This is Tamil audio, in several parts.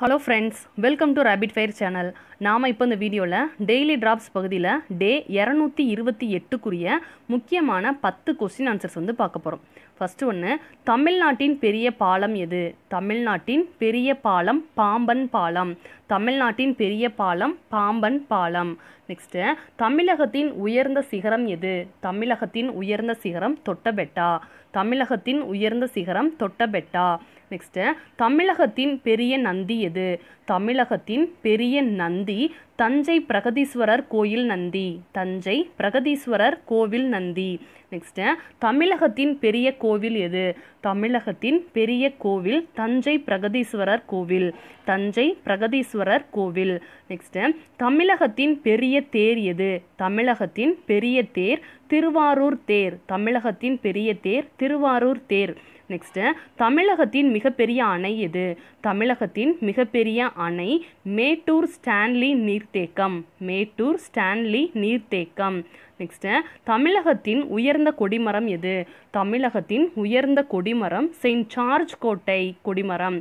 hello friends welcome to rapid fire channel நாம் இப்போ இந்த வீடியோவில் டெய்லி ட்ராப்ஸ் பகுதியில் டே இரநூத்தி இருபத்தி எட்டுக்குரிய முக்கியமான பத்து கொஸ்டின் ஆன்சர்ஸ் வந்து பார்க்க போகிறோம் ஃபஸ்ட்டு ஒன்று தமிழ்நாட்டின் பெரிய பாலம் எது தமிழ்நாட்டின் பெரிய பாலம் பாம்பன் பாலம் தமிழ்நாட்டின் பெரிய பாலம் பாம்பன் பாலம் நெக்ஸ்ட்டு தமிழகத்தின் உயர்ந்த சிகரம் எது தமிழகத்தின் உயர்ந்த சிகரம் தொட்டபெட்டா தமிழகத்தின் உயர்ந்த சிகரம் தொட்டபெட்டா நெக்ஸ்ட்டு தமிழகத்தின் பெரிய நந்தி எது தமிழகத்தின் பெரிய நந்தி தஞ்சை பிரகதீஸ்வரர் கோயில் நந்தி தஞ்சை பிரகதீஸ்வரர் கோவில் நந்தி நெக்ஸ்ட்டு தமிழகத்தின் பெரிய கோவில் எது தமிழகத்தின் பெரிய கோவில் தஞ்சை பிரகதீஸ்வரர் கோவில் தஞ்சை பிரகதீஸ்வரர் கோவில் நெக்ஸ்ட்டு தமிழகத்தின் பெரிய தேர் எது தமிழகத்தின் பெரிய தேர் திருவாரூர் தேர் தமிழகத்தின் பெரிய தேர் திருவாரூர் தேர் நெக்ஸ்ட்டு தமிழகத்தின் மிகப்பெரிய அணை எது தமிழகத்தின் மிகப்பெரிய அணை மேட்டூர் ஸ்டான்லி நீர் நீர்த்தேக்கம் மேட்டூர் ஸ்டான்லி நீர்த்தேக்கம் நெக்ஸ்ட்டு தமிழகத்தின் உயர்ந்த கொடிமரம் எது தமிழகத்தின் உயர்ந்த கொடிமரம் செயின்ட் சார்ஜ் கோட்டை கொடிமரம்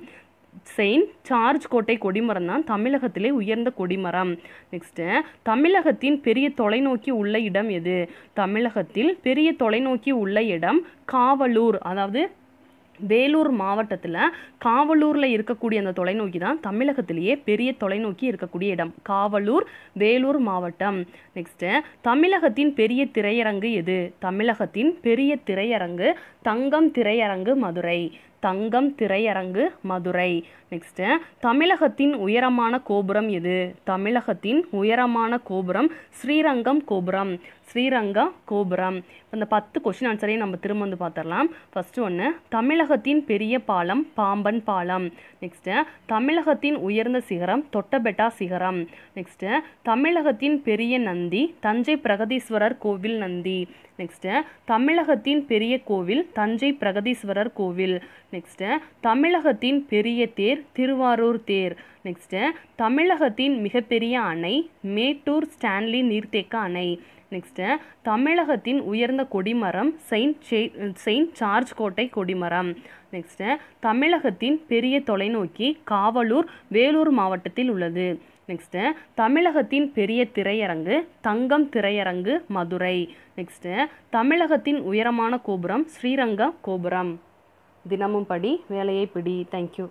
செயின்ட் சார்ஜ் கோட்டை கொடிமரம் தான் தமிழகத்திலே உயர்ந்த கொடிமரம் நெக்ஸ்ட்டு தமிழகத்தின் பெரிய தொலைநோக்கி உள்ள இடம் எது தமிழகத்தில் பெரிய தொலைநோக்கி உள்ள இடம் காவலூர் அதாவது வேலூர் மாவட்டத்தில் காவலூரில் இருக்கக்கூடிய அந்த தொலைநோக்கி தான் தமிழகத்திலேயே பெரிய தொலைநோக்கி இருக்கக்கூடிய இடம் காவலூர் வேலூர் மாவட்டம் நெக்ஸ்ட்டு தமிழகத்தின் பெரிய திரையரங்கு எது தமிழகத்தின் பெரிய திரையரங்கு தங்கம் திரையரங்கு மதுரை தங்கம் திரையரங்கு மதுரை நெக்ஸ்ட்டு தமிழகத்தின் உயரமான கோபுரம் எது தமிழகத்தின் உயரமான கோபுரம் ஸ்ரீரங்கம் கோபுரம் ஸ்ரீரங்கம் கோபுரம் இந்த பத்து கொஷின் ஆன்சரையும் நம்ம திரும்ப வந்து பார்த்துடலாம் ஃபஸ்ட்டு ஒன்று தமிழகத்தின் பெரிய பாலம் பாம்பன் பாலம் நெக்ஸ்ட்டு தமிழகத்தின் உயர்ந்த சிகரம் தொட்டபெட்டா சிகரம் நெக்ஸ்ட்டு தமிழகத்தின் பெரிய நந்தி தஞ்சை பிரகதீஸ்வரர் கோவில் நந்தி நெக்ஸ்ட்டு தமிழகத்தின் பெரிய கோவில் தஞ்சை பிரகதீஸ்வரர் கோவில் நெக்ஸ்ட்டு தமிழகத்தின் பெரிய தேர் திருவாரூர் தேர் நெக்ஸ்ட்டு தமிழகத்தின் மிகப்பெரிய அணை மேட்டூர் ஸ்டான்லி நீர்த்தேக்க அணை நெக்ஸ்ட்டு தமிழகத்தின் உயர்ந்த கொடிமரம் செயின்ட் செயின்ட் சார்ஜ் கோட்டை கொடிமரம் நெக்ஸ்ட்டு தமிழகத்தின் பெரிய தொலைநோக்கி காவலூர் வேலூர் மாவட்டத்தில் உள்ளது நெக்ஸ்ட்டு தமிழகத்தின் பெரிய திரையரங்கு தங்கம் திரையரங்கு மதுரை நெக்ஸ்ட்டு தமிழகத்தின் உயரமான கோபுரம் ஸ்ரீரங்கம் கோபுரம் தினமும் படி வேலையை பிடி தேங்க்யூ